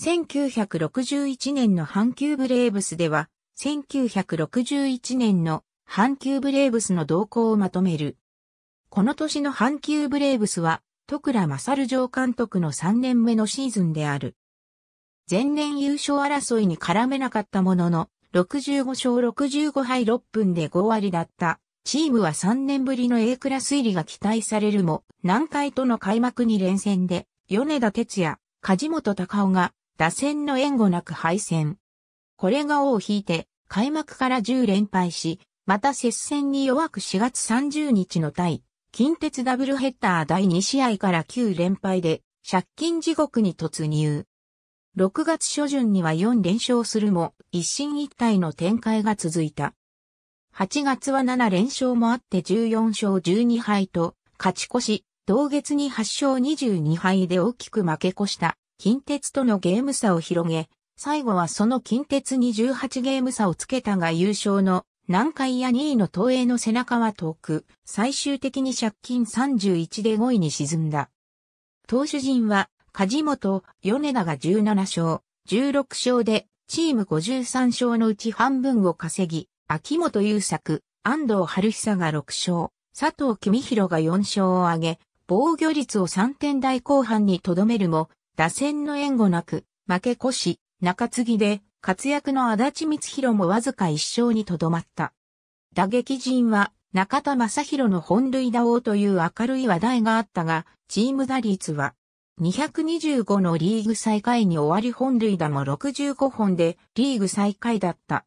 1961年の阪急ブレーブスでは、1961年の阪急ブレーブスの動向をまとめる。この年の阪急ブレーブスは、徳倉勝城監督の3年目のシーズンである。前年優勝争いに絡めなかったものの、65勝65敗6分で5割だった。チームは3年ぶりの A クラス入りが期待されるも、南海との開幕に連戦で、米田哲也、梶本隆夫が打線の援護なく敗戦。これが尾を引いて、開幕から10連敗し、また接戦に弱く4月30日の対、近鉄ダブルヘッダー第2試合から9連敗で、借金地獄に突入。6月初旬には4連勝するも、一進一退の展開が続いた。8月は7連勝もあって14勝12敗と、勝ち越し、同月に8勝22敗で大きく負け越した。近鉄とのゲーム差を広げ、最後はその近鉄に18ゲーム差をつけたが優勝の南海や2位の東映の背中は遠く、最終的に借金31で5位に沈んだ。投手陣は、梶本、米田が17勝、16勝で、チーム53勝のうち半分を稼ぎ、秋元優作、安藤春久が6勝、佐藤公弘が4勝を挙げ、防御率を3点台後半にとどめるも、打線の援護なく、負け越し、中継ぎで、活躍の足立光弘もわずか一勝にとどまった。打撃陣は、中田正宏の本塁打王という明るい話題があったが、チーム打率は、225のリーグ最下位に終わり本塁打も65本で、リーグ最下位だった。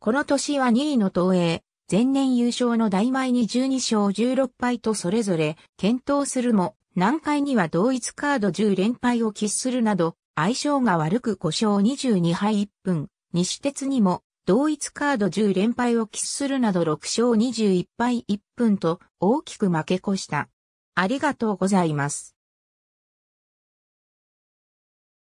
この年は2位の東映、前年優勝の大前に12勝16敗とそれぞれ、検討するも、南海には同一カード10連敗を喫するなど、相性が悪く5勝22敗1分、西鉄にも同一カード10連敗を喫するなど6勝21敗1分と大きく負け越した。ありがとうございます。